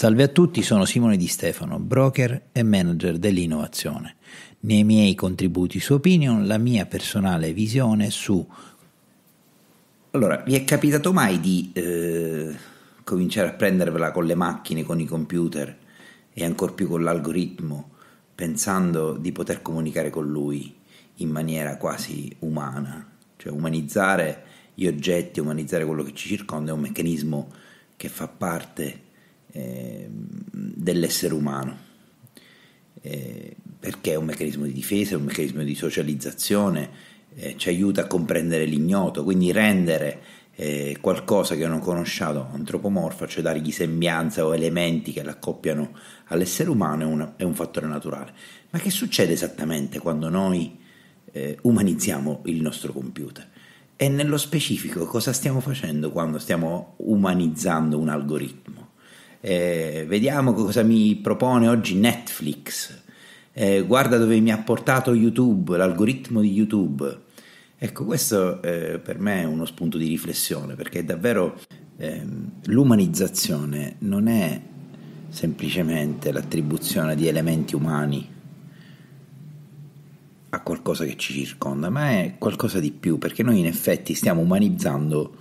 Salve a tutti, sono Simone Di Stefano, broker e manager dell'innovazione. Nei miei contributi su Opinion la mia personale visione su... Allora, vi è capitato mai di eh, cominciare a prendervela con le macchine, con i computer e ancor più con l'algoritmo, pensando di poter comunicare con lui in maniera quasi umana? Cioè umanizzare gli oggetti, umanizzare quello che ci circonda è un meccanismo che fa parte eh, dell'essere umano, eh, perché è un meccanismo di difesa, è un meccanismo di socializzazione, eh, ci aiuta a comprendere l'ignoto, quindi rendere eh, qualcosa che non conosciamo antropomorfa, cioè dargli sembianza o elementi che l'accoppiano all'essere umano, è, una, è un fattore naturale. Ma che succede esattamente quando noi eh, umanizziamo il nostro computer? E nello specifico cosa stiamo facendo quando stiamo umanizzando un algoritmo? eh, vediamo cosa mi propone oggi Netflix, eh, guarda dove mi ha portato YouTube, l'algoritmo di YouTube. Ecco, questo eh, per me è uno spunto di riflessione, perché davvero ehm, l'umanizzazione non è semplicemente l'attribuzione di elementi umani a qualcosa che ci circonda, ma è qualcosa di più, perché noi in effetti stiamo umanizzando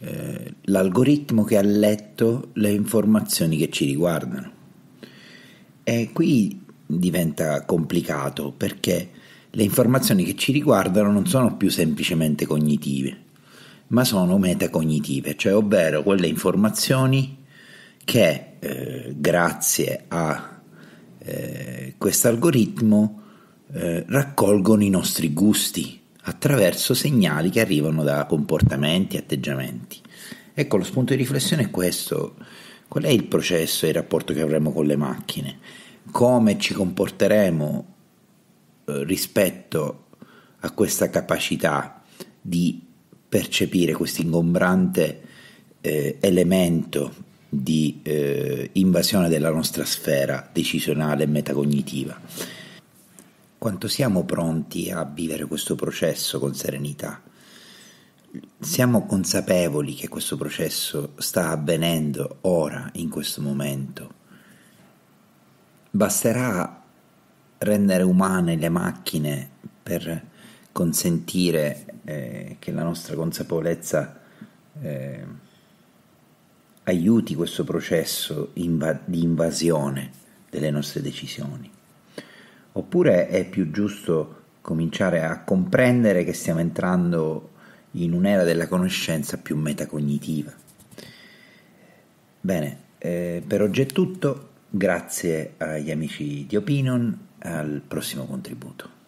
eh, l'algoritmo che ha letto le informazioni che ci riguardano. E qui diventa complicato perché le informazioni che ci riguardano non sono più semplicemente cognitive, ma sono metacognitive, cioè ovvero quelle informazioni che eh, grazie a eh, questo algoritmo eh, raccolgono i nostri gusti attraverso segnali che arrivano da comportamenti e atteggiamenti. Ecco, lo spunto di riflessione è questo. Qual è il processo e il rapporto che avremo con le macchine? Come ci comporteremo eh, rispetto a questa capacità di percepire questo ingombrante eh, elemento di eh, invasione della nostra sfera decisionale e metacognitiva. Quanto siamo pronti a vivere questo processo con serenità? siamo consapevoli che questo processo sta avvenendo ora, in questo momento. Basterà rendere umane le macchine per consentire eh, che la nostra consapevolezza eh, aiuti questo processo inv- di invasione delle nostre decisioni. Oppure è più giusto cominciare a comprendere che stiamo entrando in un'era della conoscenza più metacognitiva. Bene, eh, per oggi è tutto, grazie agli amici di Opinion, al prossimo contributo.